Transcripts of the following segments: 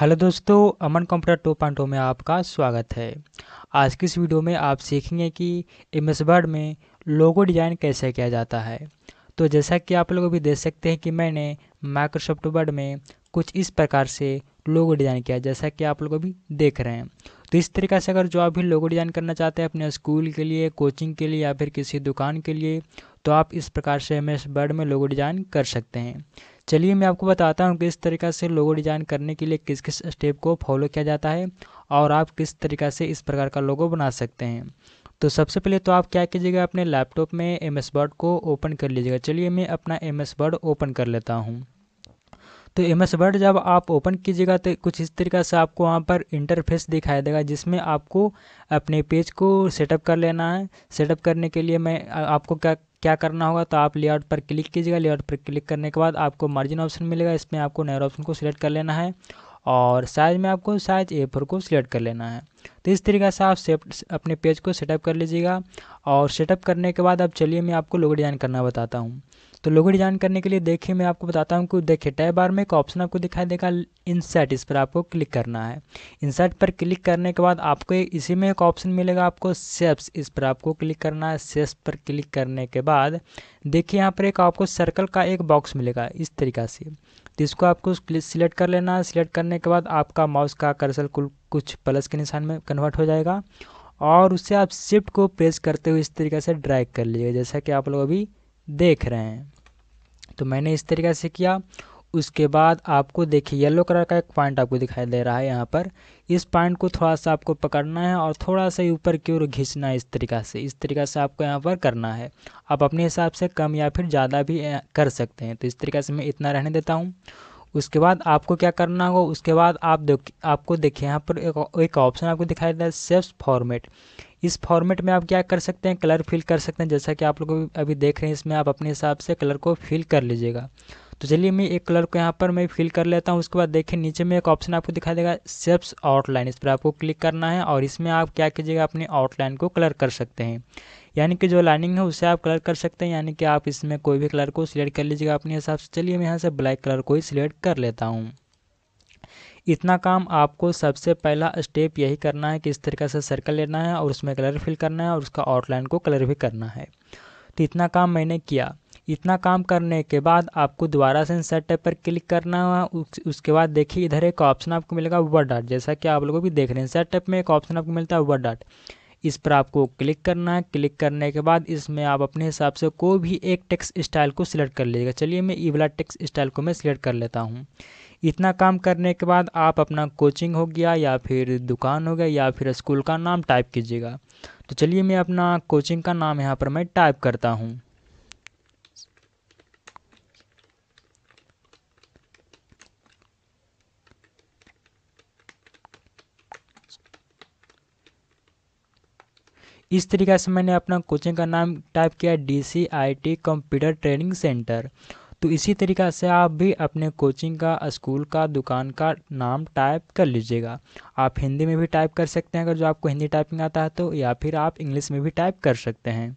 hello दोस्तों अमन computer two point में आपका स्वागत है आज की इस वीडियो में आप सीखेंगे कि एम एस वर्ड में लोगो डिज़ाइन कैसे किया जाता है तो जैसा कि आप लोग अभी देख सकते हैं कि मैंने माइक्रोसॉफ्ट वर्ड में कुछ इस प्रकार से लोगो डिज़ाइन किया जैसा कि आप लोग अभी देख रहे हैं तो इस तरीके से अगर जो आप भी लोगो डिज़ाइन करना चाहते हैं अपने स्कूल के लिए कोचिंग के लिए या फिर किसी दुकान के लिए तो आप इस प्रकार से एम एस वर्ड में लोगो डिज़ाइन कर सकते हैं चलिए मैं आपको बताता हूँ किस तरीका से लोगो डिज़ाइन करने के लिए किस किस स्टेप को फॉलो किया जाता है और आप किस तरीका से इस प्रकार का लोगो बना सकते हैं तो सबसे पहले तो आप क्या कीजिएगा अपने लैपटॉप में एम एस वर्ड को ओपन कर लीजिएगा चलिए मैं अपना एम एस वर्ड ओपन कर लेता हूँ तो एम एस वर्ड जब आप ओपन कीजिएगा तो कुछ इस तरीका से आपको वहाँ पर इंटरफेस दिखाई देगा जिसमें आपको अपने पेज को सेटअप कर लेना है सेटअप करने के लिए मैं आपको क्या क्या करना होगा तो आप लेआउट पर क्लिक कीजिएगा लेआउट पर क्लिक करने के बाद आपको मार्जिन ऑप्शन मिलेगा इसमें आपको नैरो ऑप्शन को सिलेक्ट कर लेना है और साइज में आपको साइज ए फोर को सिलेक्ट कर लेना है तो इस तरीके से आप सेप अपने पेज को सेटअप कर लीजिएगा और सेटअप करने के बाद अब चलिए मैं आपको लोगो डिज़ाइन करना बताता हूँ तो लोगो डिज़ाइन करने के लिए देखिए मैं आपको बताता हूँ कि देखिए टाइप बार में एक ऑप्शन आपको दिखाई देगा इंसर्ट इस पर आपको क्लिक करना है इंसर्ट पर क्लिक करने के बाद आपको इसी में एक ऑप्शन मिलेगा आपको सेप्स इस पर आपको क्लिक करना है सेप्स पर क्लिक करने के बाद देखिए यहाँ पर एक आपको सर्कल का एक बॉक्स मिलेगा इस तरीका से तो इसको आपको सिलेक्ट कर लेना है सिलेक्ट करने के बाद आपका माउस का कर्सल कुछ प्लस के निशान में कन्वर्ट हो जाएगा और उससे आप शिफ्ट को प्रेस करते हुए इस तरीके से ड्रैग कर लीजिएगा जैसा कि आप लोग अभी देख रहे हैं तो मैंने इस तरीके से किया उसके बाद आपको देखिए येलो कलर का एक पॉइंट आपको दिखाई दे रहा है यहाँ पर इस पॉइंट को थोड़ा सा आपको पकड़ना है और थोड़ा सा ऊपर की ओर घिसना है इस तरीका से इस तरीका से आपको यहाँ पर करना है आप अपने हिसाब से कम या फिर ज़्यादा भी कर सकते हैं तो इस तरीके से मैं इतना रहने देता हूँ उसके बाद आपको क्या करना होगा उसके बाद आप देख आपको देखिए यहाँ पर एक ऑप्शन आपको दिखाई दे रहा है सेप्स फॉर्मेट इस फॉर्मेट में आप क्या कर सकते हैं कलर फिल कर सकते हैं जैसा कि आप लोग अभी देख रहे हैं इसमें आप अपने हिसाब से कलर को फिल कर लीजिएगा तो चलिए मैं एक कलर को यहाँ पर मैं फिल कर लेता हूँ उसके बाद देखिए नीचे में एक ऑप्शन आपको दिखाई देगा सेप्स आउटलाइन इस पर आपको क्लिक करना है और इसमें आप क्या कीजिएगा अपनी आउटलाइन को कलर कर सकते हैं यानी कि जो लाइनिंग है उसे आप कलर कर सकते हैं यानी कि आप इसमें कोई भी कलर को सिलेक्ट कर लीजिएगा अपने हिसाब से चलिए मैं यहाँ से ब्लैक कलर को ही सिलेक्ट कर लेता हूँ इतना काम आपको सबसे पहला स्टेप यही करना है कि इस तरीके से सर्कल लेना है और उसमें कलर फिल करना है और उसका आउटलाइन को कलर भी करना है तो इतना काम मैंने किया इतना काम करने के बाद आपको दोबारा से इंसर्ट टैब पर क्लिक करना है उसके बाद देखिए इधर एक ऑप्शन आपको मिलेगा वर्ड डाट जैसा कि आप लोगों भी देख रहे हैं इंसर्ट टैब में एक ऑप्शन आपको मिलता है वर्ड डाट इस पर आपको क्लिक करना है क्लिक करने के बाद इसमें आप अपने हिसाब से कोई भी एक टेक्स स्टाइल को सिलेक्ट कर लीजिएगा चलिए मैं ई वाला टेक्स स्टाइल को मैं सिलेक्ट कर लेता हूँ इतना काम करने के बाद आप अपना कोचिंग हो गया या फिर दुकान हो गया या फिर स्कूल का नाम टाइप कीजिएगा तो चलिए मैं अपना कोचिंग का नाम यहाँ पर मैं टाइप करता हूँ इस तरीके से मैंने अपना कोचिंग का नाम टाइप किया D C I T computer training centre तो इसी तरीक़ा से आप भी अपने कोचिंग का स्कूल का दुकान का नाम टाइप कर लीजिएगा आप हिंदी में भी टाइप कर सकते हैं अगर जो आपको हिंदी टाइपिंग आता है तो या फिर आप इंग्लिश में भी टाइप कर सकते हैं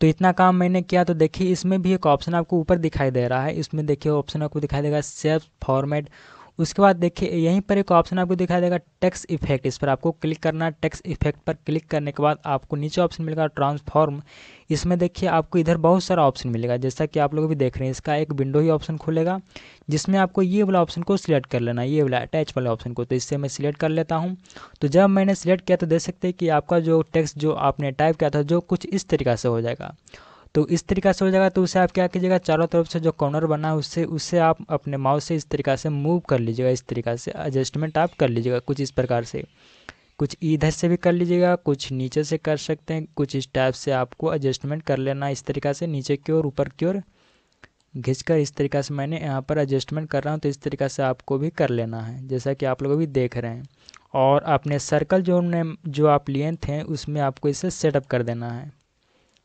तो इतना काम मैंने किया तो देखिए इसमें भी एक ऑप्शन आपको ऊपर दिखाई दे रहा है इसमें देखिए ऑप्शन आपको दिखाई देगा सेफ फॉर्मेट उसके बाद देखिए यहीं पर एक ऑप्शन आपको दिखाई देगा टैक्स इफेक्ट इस पर आपको क्लिक करना है टैक्स इफेक्ट पर क्लिक करने के बाद आपको नीचे ऑप्शन मिलेगा ट्रांसफॉर्म इसमें देखिए आपको इधर बहुत सारा ऑप्शन मिलेगा जैसा कि आप लोग भी देख रहे हैं इसका एक विंडो ही ऑप्शन खुलेगा जिसमें आपको ये वाला ऑप्शन को सिलेक्ट कर लेना है ये वाला अटैच वाले ऑप्शन को तो इससे मैं सिलेक्ट कर लेता हूँ तो जब मैंने सिलेक्ट किया तो देख सकते हैं कि आपका जो टैक्स जो आपने टाइप किया था जो कुछ इस तरीका से हो जाएगा तो इस तरीका से हो जाएगा तो उसे आप क्या कीजिएगा चारों तरफ से जो कॉर्नर बना है उससे उससे आप अपने माउस से इस तरीका से मूव कर लीजिएगा इस तरीका से एडजस्टमेंट आप कर लीजिएगा कुछ इस प्रकार से कुछ इधर से भी कर लीजिएगा कुछ नीचे से कर सकते हैं कुछ इस टाइप से आपको एडजस्टमेंट कर लेना इस तरीका से नीचे की ओर ऊपर की ओर घिंचकर इस तरीका से मैंने यहाँ पर एडजस्टमेंट कर रहा हूँ तो इस तरीका से आपको भी कर लेना है जैसा कि आप लोग अभी देख रहे हैं और अपने सर्कल जो हमने जो आप लिए थे उसमें आपको इसे सेटअप कर देना है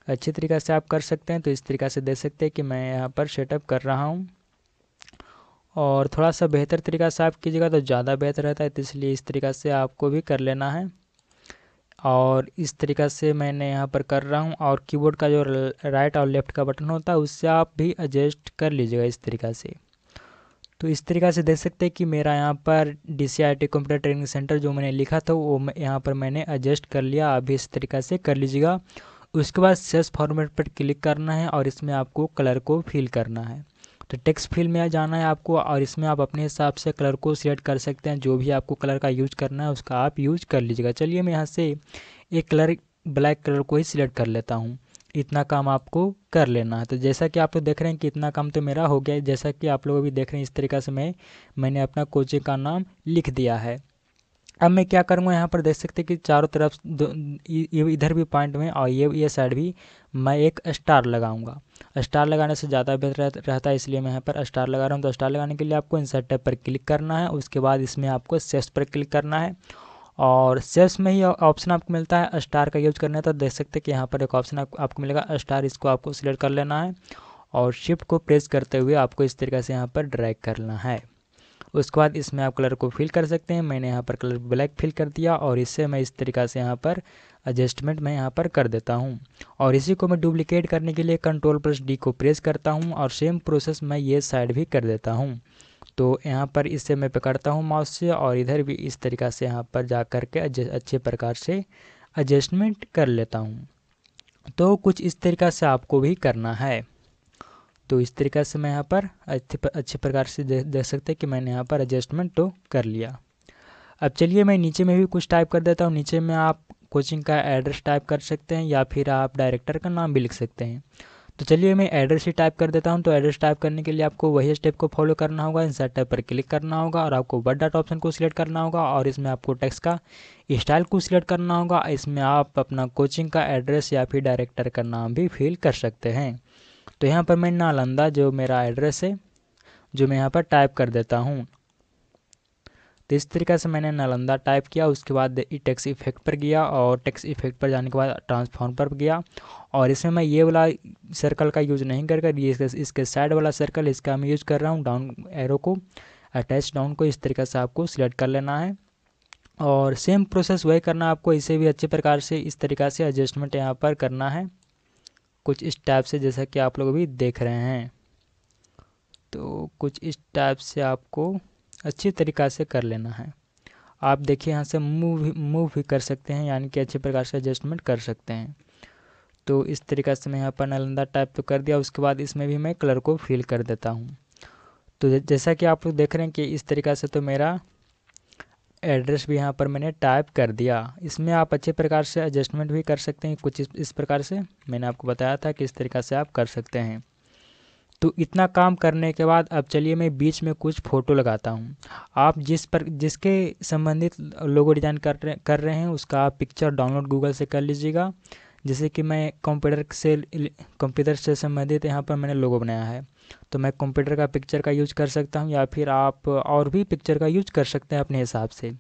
अच्छी तरीक़े से आप कर सकते हैं तो इस तरीक़ा से देख सकते हैं कि मैं यहाँ पर सेटअप कर रहा हूँ और थोड़ा सा बेहतर तरीक़ा से आप कीजिएगा तो ज़्यादा बेहतर रहता है तो इसलिए इस तरीक़ा से आपको भी कर लेना है और इस तरीक़ा से मैंने यहाँ पर कर रहा हूँ और कीबोर्ड का जो राइट और लेफ़्ट का बटन होता है उससे आप भी एडजस्ट कर लीजिएगा इस तरीक़े से तो इस तरीक़े से देख सकते हैं कि मेरा यहाँ पर D C I T computer training centre जो मैंने लिखा था वो यहाँ पर मैंने एडजस्ट कर लिया आप भी इस तरीक़े से कर लीजिएगा उसके बाद सेस फॉर्मेट पर क्लिक करना है और इसमें आपको कलर को फिल करना है तो टेक्स्ट फिल में जाना है आपको और इसमें आप अपने हिसाब से कलर को सिलेक्ट कर सकते हैं जो भी आपको कलर का यूज करना है उसका आप यूज कर लीजिएगा चलिए मैं यहाँ से एक कलर ब्लैक कलर को ही सिलेक्ट कर लेता हूँ इतना काम आपको कर लेना है तो जैसा कि आप लोग देख रहे हैं कि इतना काम तो मेरा हो गया है जैसा कि आप लोग अभी देख रहे हैं इस तरीका से मैं मैंने अपना कोचिंग का नाम लिख दिया है अब मैं क्या करूँगा यहाँ पर देख सकते हैं कि चारों तरफ इधर भी पॉइंट में और ये ये साइड भी मैं एक स्टार लगाऊंगा स्टार लगाने से ज़्यादा बेहतर रहता है इसलिए मैं यहाँ पर स्टार लगा रहा हूँ तो स्टार लगाने के लिए आपको इंसर्ट टैब पर क्लिक करना है उसके बाद इसमें आपको सेफ्स पर क्लिक करना है और सेफ्स में ही ऑप्शन आपको मिलता है स्टार का यूज करना है तो देख सकते हैं कि यहाँ पर एक ऑप्शन आपको मिलेगा स्टार इसको आपको सिलेक्ट कर लेना है और शिफ्ट को प्रेस करते हुए आपको इस तरीके से यहाँ पर ड्रैग करना है उसके बाद इसमें आप कलर को फिल कर सकते हैं मैंने यहाँ पर कलर ब्लैक फिल कर दिया और इससे मैं इस तरीका से यहाँ पर एडजस्टमेंट मैं यहाँ पर कर देता हूँ और इसी को मैं डुप्लिकेट करने के लिए कंट्रोल प्लस डी को प्रेस करता हूँ और सेम प्रोसेस मैं ये साइड भी कर देता हूँ तो यहाँ पर इससे मैं पकड़ता हूँ माउस से और इधर भी इस तरीका से यहाँ पर जा कर के अच्छे प्रकार से एडजस्टमेंट कर लेता हूँ तो कुछ इस तरीका से आपको भी करना है तो इस तरीके से मैं यहाँ पर अच्छे प्रकार से देख सकते हैं कि मैंने यहाँ पर एडजस्टमेंट तो कर लिया अब चलिए मैं नीचे में भी कुछ टाइप कर देता हूँ नीचे में आप कोचिंग का एड्रेस टाइप कर सकते हैं या फिर आप डायरेक्टर का नाम भी लिख सकते हैं तो चलिए मैं एड्रेस ही टाइप कर देता हूँ तो एड्रेस टाइप करने के लिए आपको वही स्टेप को फॉलो करना होगा इंसर्ट टाइप पर क्लिक करना होगा और आपको वर्ड डाट ऑप्शन को सिलेक्ट करना होगा और इसमें आपको टेक्स्ट का स्टाइल को सिलेक्ट करना होगा इसमें आप अपना कोचिंग का एड्रेस या फिर डायरेक्टर का नाम भी फिल कर सकते हैं तो यहाँ पर मैं नालंदा जो मेरा एड्रेस है जो मैं यहाँ पर टाइप कर देता हूँ तो इस तरीके से मैंने नालंदा टाइप किया उसके बाद ई टैक्स इफेक्ट पर गया और टैक्स इफेक्ट पर जाने के बाद ट्रांसफॉर्म पर गया और इसमें मैं ये वाला सर्कल का यूज़ नहीं कर कर इसके, इसके साइड वाला सर्कल इसका मैं यूज़ कर रहा हूँ डाउन एरो को अटैच डाउन को इस तरीके से आपको सिलेक्ट कर लेना है और सेम प्रोसेस वही करना आपको इसे भी अच्छे प्रकार से इस तरीका से एडजस्टमेंट यहाँ पर करना है कुछ इस टाइप से जैसा कि आप लोग अभी देख रहे हैं तो कुछ इस टाइप से आपको अच्छी तरीक़ा से कर लेना है आप देखिए यहाँ से मूव मूव भी कर सकते हैं यानी कि अच्छे प्रकार से एडजस्टमेंट कर सकते हैं तो इस तरीक़ा से मैं यहाँ पर नालंदा टाइप तो कर दिया उसके बाद इसमें भी मैं कलर को फिल कर देता हूँ तो जैसा कि आप लोग देख रहे हैं कि इस तरीक़ा से तो मेरा एड्रेस भी यहाँ पर मैंने टाइप कर दिया इसमें आप अच्छे प्रकार से एडजस्टमेंट भी कर सकते हैं कुछ इस, प्रकार से मैंने आपको बताया था किस तरीके से आप कर सकते हैं तो इतना काम करने के बाद अब चलिए मैं बीच में कुछ फ़ोटो लगाता हूँ आप जिस पर जिसके संबंधित लोगो डिज़ाइन कर रहे कर रहे हैं उसका आप पिक्चर डाउनलोड गूगल से कर लीजिएगा जैसे कि मैं कंप्यूटर से कंप्यूटर से संबंधित यहाँ पर मैंने लोगो बनाया है तो मैं कंप्यूटर का पिक्चर का यूज कर सकता हूँ या फिर आप और भी पिक्चर का यूज कर सकते हैं अपने हिसाब से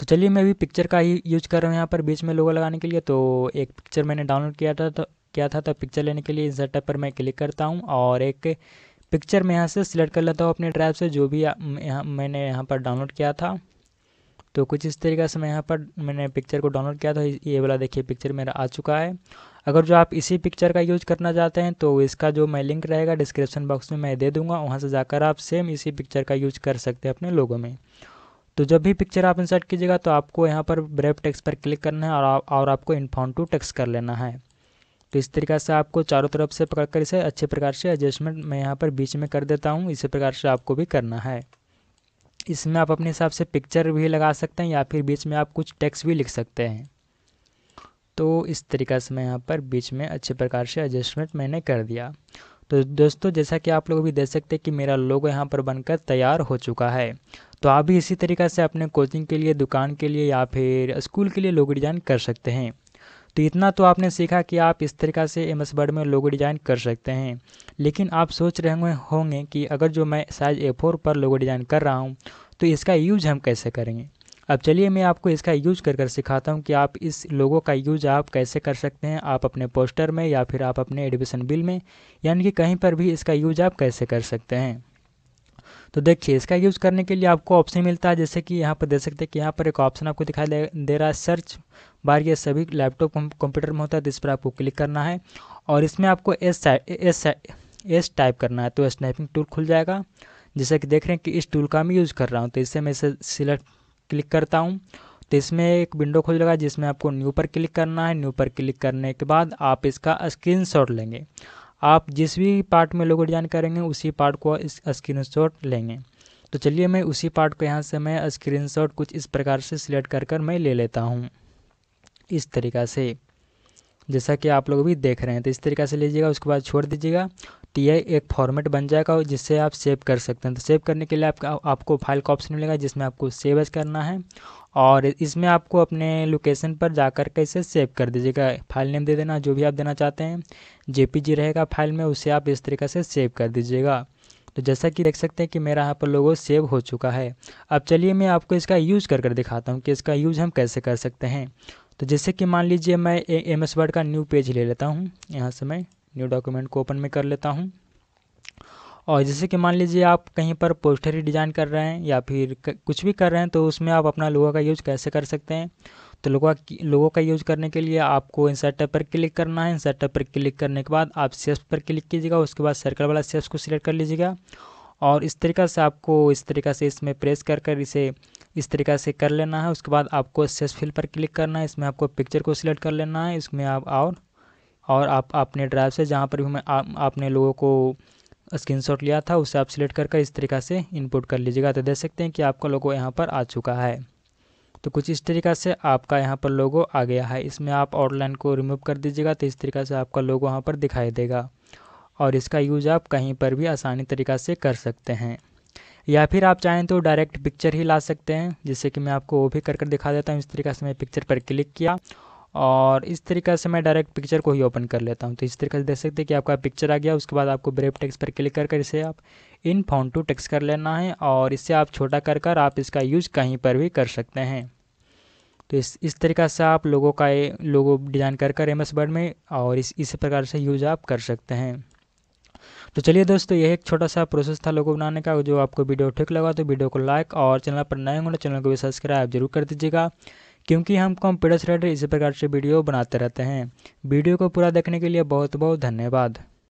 तो चलिए मैं भी पिक्चर का ही यूज कर रहा हूँ यहाँ पर बीच में लोगो लगाने के लिए तो एक पिक्चर मैंने डाउनलोड किया था तो किया था तो पिक्चर लेने के लिए इंसर्ट पर मैं क्लिक करता हूँ और एक पिक्चर मैं यहाँ से सिलेक्ट कर लेता हूँ अपने ड्राइव से जो भी यहाँ मैंने यहाँ पर डाउनलोड किया था तो कुछ इस तरीके से मैं यहाँ पर मैंने पिक्चर को डाउनलोड किया था तो ये वाला देखिए पिक्चर मेरा आ चुका है अगर जो आप इसी पिक्चर का यूज़ करना चाहते हैं तो इसका जो मैं लिंक रहेगा डिस्क्रिप्शन बॉक्स में मैं दे दूंगा वहाँ से जाकर आप सेम इसी पिक्चर का यूज़ कर सकते हैं अपने लोगों में तो जब भी पिक्चर आप इंसर्ट कीजिएगा तो आपको यहाँ पर ब्रेव टेक्स्ट पर क्लिक करना है और, आ, और आपको इनफॉन टू टेक्स कर लेना है तो इस तरीके से आपको चारों तरफ से पकड़ कर इसे अच्छे प्रकार से एडजस्टमेंट मैं यहाँ पर बीच में कर देता हूँ इसी प्रकार से आपको भी करना है इसमें आप अपने हिसाब से पिक्चर भी लगा सकते हैं या फिर बीच में आप कुछ टेक्स्ट भी लिख सकते हैं तो इस तरीका से मैं यहाँ पर बीच में अच्छे प्रकार से एडजस्टमेंट मैंने कर दिया तो दोस्तों जैसा कि आप लोग भी देख सकते हैं कि मेरा लोगो यहाँ पर बनकर तैयार हो चुका है तो आप भी इसी तरीका से अपने कोचिंग के लिए दुकान के लिए या फिर स्कूल के लिए लोगो डिज़ाइन कर सकते हैं तो इतना तो आपने सीखा कि आप इस तरीका से एम एस वर्ड में लोगो डिज़ाइन कर सकते हैं लेकिन आप सोच रहे होंगे कि अगर जो मैं साइज़ ए फोर पर लोगो डिज़ाइन कर रहा हूँ तो इसका यूज हम कैसे करेंगे अब चलिए मैं आपको इसका यूज कर कर सिखाता हूँ कि आप इस लोगों का यूज आप कैसे कर सकते हैं आप अपने पोस्टर में या फिर आप अपने एडमिशन बिल में यानी कि कहीं पर भी इसका यूज आप कैसे कर सकते हैं तो देखिए इसका यूज़ करने के लिए आपको ऑप्शन मिलता है जैसे कि यहाँ पर देख सकते हैं कि यहाँ पर एक ऑप्शन आपको दिखाई दे, रहा है सर्च बार ये सभी लैपटॉप कंप्यूटर में होता है जिस तो पर आपको क्लिक करना है और इसमें आपको एस एस एस टाइप करना है तो स्नैपिंग टूल खुल जाएगा जैसे कि देख रहे हैं कि इस टूल का मैं यूज़ कर रहा हूँ तो इससे मैं इसे सिलेक्ट क्लिक करता हूँ तो इसमें एक विंडो खुल जाएगा जिसमें आपको न्यू पर क्लिक करना है न्यू पर क्लिक करने के बाद आप इसका स्क्रीनशॉट लेंगे आप जिस भी पार्ट में लोगो डिज़ाइन करेंगे उसी पार्ट को स्क्रीन लेंगे तो चलिए मैं उसी पार्ट को यहाँ से मैं शॉट कुछ इस प्रकार से सिलेक्ट कर कर मैं ले लेता हूँ इस तरीका से जैसा कि आप लोग भी देख रहे हैं तो इस तरीका से लीजिएगा उसके बाद छोड़ दीजिएगा टी आई एक फॉर्मेट बन जाएगा और जिससे आप सेव कर सकते हैं तो सेव करने के लिए आपका आपको फाइल का ऑप्शन मिलेगा जिसमें आपको सेव एज करना है और इसमें आपको अपने लोकेशन पर जाकर के इसे सेव कर दीजिएगा फाइल नेम दे देना जो भी आप देना चाहते हैं जेपीजी रहेगा फाइल में उसे आप इस तरीके से सेव कर दीजिएगा तो जैसा कि देख सकते हैं कि मेरा यहाँ पर लोगो सेव हो चुका है अब चलिए मैं आपको इसका यूज़ कर कर दिखाता हूँ कि इसका यूज़ हम कैसे कर सकते हैं तो जैसे कि मान लीजिए मैं एम एस वर्ड का न्यू पेज ले लेता हूँ यहाँ से मैं न्यू डॉक्यूमेंट को ओपन में कर लेता हूँ और जैसे कि मान लीजिए आप कहीं पर पोस्टर ही डिज़ाइन कर रहे हैं या फिर कुछ भी कर रहे हैं तो उसमें आप अपना लोगों का यूज़ कैसे कर सकते हैं तो लोगों लोगों का यूज़ करने के लिए आपको इंसर्ट पर क्लिक करना है इंसर्ट पर क्लिक करने के बाद आप सेफ्स पर क्लिक कीजिएगा उसके बाद सर्कल वाला सेफ्स को सिलेक्ट कर लीजिएगा और इस तरीका से आपको इस तरीका से इसमें प्रेस कर कर इसे इस तरीका से कर लेना है उसके बाद आपको सेस फिल पर क्लिक करना है इसमें आपको पिक्चर को सिलेक्ट कर लेना है इसमें आप और और आप अपने ड्राइव से जहाँ पर भी मैं आपने लोगों को स्क्रीनशॉट लिया था उसे आप सिलेक्ट कर कर इस तरीका से इनपुट कर लीजिएगा तो देख सकते हैं कि आपका लोगो यहाँ पर आ चुका है तो कुछ इस तरीका से आपका यहाँ पर लोगो आ गया है इसमें आप आउटलाइन को रिमूव कर दीजिएगा तो इस तरीका से आपका लोगो वहाँ पर दिखाई देगा और इसका यूज आप कहीं पर भी आसानी तरीका से कर सकते हैं या फिर आप चाहें तो डायरेक्ट पिक्चर ही ला सकते हैं जैसे कि मैं आपको वो भी कर कर दिखा देता हूँ इस तरीका से मैं पिक्चर पर क्लिक किया और इस तरीके से मैं डायरेक्ट पिक्चर को ही ओपन कर लेता हूँ तो इस तरीके से देख सकते हैं कि आपका पिक्चर आ गया उसके बाद आपको ब्रेप टेक्स पर क्लिक कर कर इसे आप इन फाउंड टू टेक्स कर लेना है और इससे आप छोटा कर कर आप इसका यूज़ कहीं पर भी कर सकते हैं तो इस इस तरीके से आप लोगों का ए, लोगो डिज़ाइन कर कर एम एस वर्ड में और इस इसी प्रकार से यूज आप कर सकते हैं तो चलिए दोस्तों यह एक छोटा सा प्रोसेस था लोगो बनाने का जो आपको वीडियो ठीक लगा तो वीडियो को लाइक और चैनल पर नए होंगे तो चैनल को भी सब्सक्राइब जरूर कर दीजिएगा क्योंकि हम कंप्यूटर से रिलेटेड इसी प्रकार से वीडियो बनाते रहते हैं वीडियो को पूरा देखने के लिए बहुत बहुत धन्यवाद